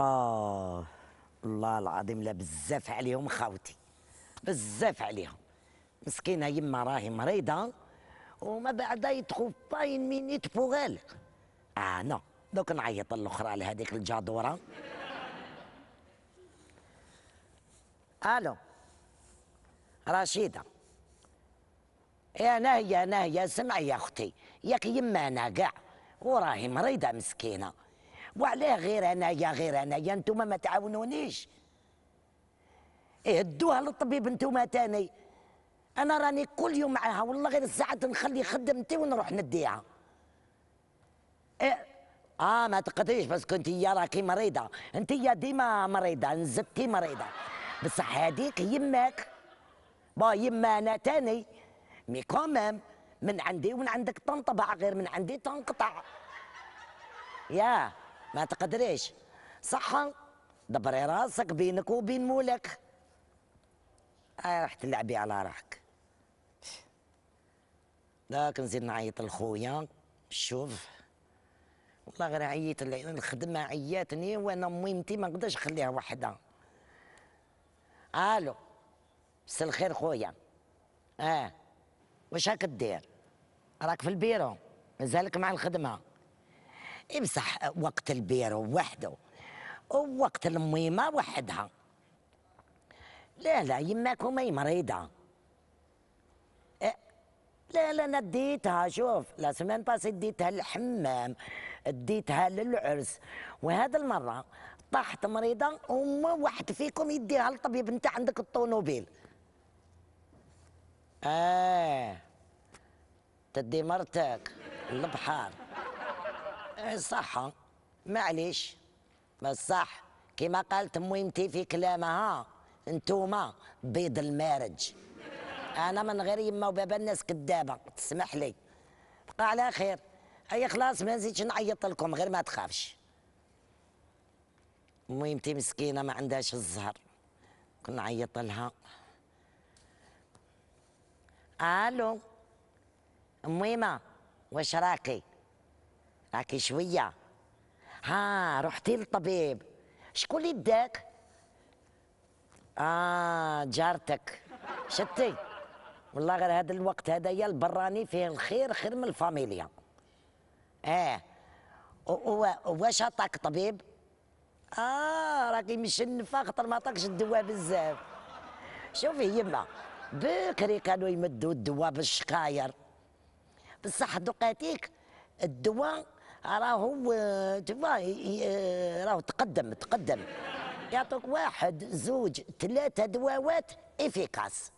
آه الله العظيم لا بزاف عليهم خاوتي بزاف عليهم مسكينه يما راهي مريضه وما بعدا يتخوف با اون مينيت بوغال اه نو دوك نعيط الاخرى لهذيك الجادوره الو رشيده يا ناهيه ناهيه سمعي يا اختي ياك يما انا كاع وراهي مريضه مسكينه وعلاه غير انايا غير انايا انتم ما تعاونونيش اهدوها للطبيب انتم تاني انا راني كل يوم معاها والله غير الساعه نخلي خدمتي ونروح نديها إيه اه ما تقدريش بس كنت يا راكي مريضه انت يا ديما مريضه نزلتي مريضه بصح هذيك يماك با يما انا تاني مي كومام من عندي ومن عندك تنطبع غير من عندي تنقطع يا ما تقدريش صحة دبري راسك بينك وبين مولاك آه راح تلعبي على راحك داك نزيد نعيط لخويا شوف والله غير عييت الخدمة عياتني وانا مهمتي ما نقدرش نخليها وحدها الو مسا الخير خويا اه واش هاك دير راك في البيرو مازالك مع الخدمه يمسح وقت البيرو وحده ووقت الميمة وحدها لا لا يماك هما مريضة أه، لا لا انا ديتها شوف لا سمان باسي ديتها للحمام ديتها للعرس وهذا المره طاحت مريضه وما واحد فيكم يديها للطبيب انت عندك الطونوبيل اه تدي مرتك للبحر إيه، صح معليش بصح كما قالت مويمتي في كلامها انتوما بيض المارج انا من غير يما وبابا الناس كدابه تسمح لي بقى على خير اي خلاص ما نزيدش نعيط لكم غير ما تخافش مويمتي مسكينه ما عندهاش الزهر كنا نعيط لها الو مويمه واش راكي هاكي شوية ها رحتي للطبيب شكون اللي داك اه جارتك شتي والله غير هذا الوقت هذايا البراني فيه الخير خير من الفاميليا اه واش عطاك طبيب اه راكي مشنفه خاطر ما عطاكش الدواء بزاف شوفي يما بكري كانوا يمدوا الدواء بالشقاير بصح دوقاتيك الدواء راهو تبا راهو تقدم تقدم يعطوك واحد زوج ثلاثة دواوات افيكاس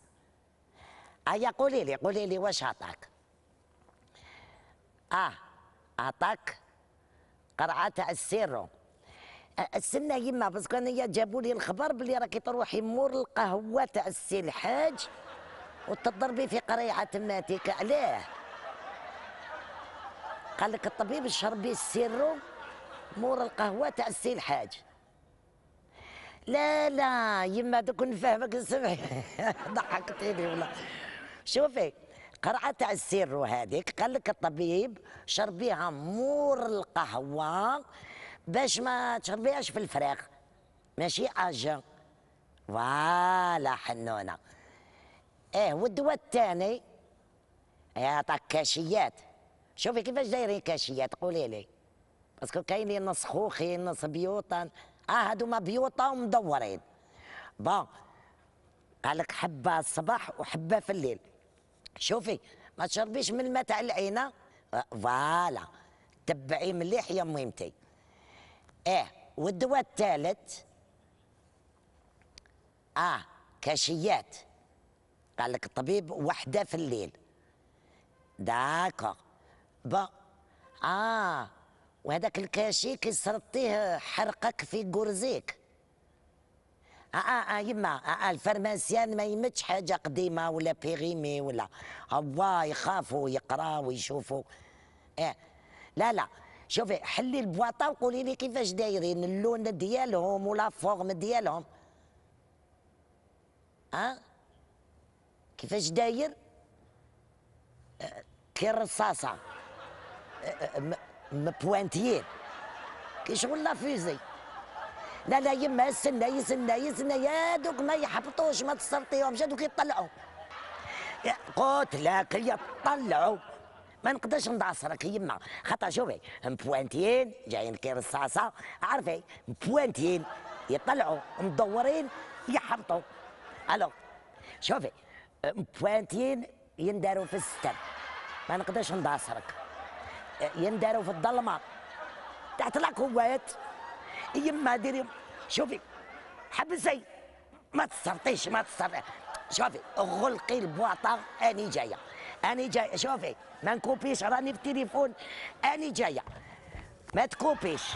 هيا قولي لي قولي لي واش عطاك اه عطاك قرعة تاع السيرو السنة يما بس كان جابوا لي الخبر بلي راكي تروحي مور القهوة تاع السي الحاج وتضربي في قريعة ماتك علاه قال لك الطبيب شربي به مور القهوه تاع السي الحاج لا لا يما دوك نفهمك سمعي ضحكتيني والله شوفي قرعه تاع السيرو هذيك قال لك الطبيب شربيها مور القهوه باش ما تشربيهاش في الفراغ ماشي اجا فوالا حنونه ايه والدواء الثاني يعطيك كاشيات شوفي كيفاش دايرين كاشيه قولي لي باسكو كاينين نص خوخي نص بيوطن اه هادوما بيوطه ومدورين بون قال لك حبه الصباح وحبه في الليل شوفي ما تشربيش من الماء تاع العينه آه، فوالا تبعي مليح يا ميمتي اه والدواء الثالث اه كاشيات قال لك الطبيب وحده في الليل داكوغ با اه وهذاك الكاشي كيسرطيه حرقك في قرزيك آه،, اه اه يما آه, آه، الفرماسيان ما يمتش حاجه قديمه ولا بيغيمي ولا هو يخافوا يقراوا ويشوفوا اه لا لا شوفي حلي البواطه وقولي لي كيفاش دايرين اللون ديالهم ولا فورم ديالهم ها أه؟ كيفاش داير آه، كي الرصاصه مبوانتيين كي شغل لا فوزي لا لا يما يستنى يستنى يستنى يا دوك ما يحبطوش ما تسرطيهمش هذوك يطلعوا قلت لك يطلعوا ما نقدرش ندعصرك يما خاطر شوفي بوانتيين جايين كي رصاصه عارفي بوانتيين يطلعوا مدورين يحبطوا الو شوفي بوانتيين ينداروا في الستر ما نقدرش ندعصرك ينداروا في الظلمه تحت هوايات يما ديري شوفي حبسي ما تصرطيش ما تصرطي شوفي غلقي البواطه اني جايه اني جايه شوفي ما نكوبيش راني في التليفون اني جايه ما تكوبيش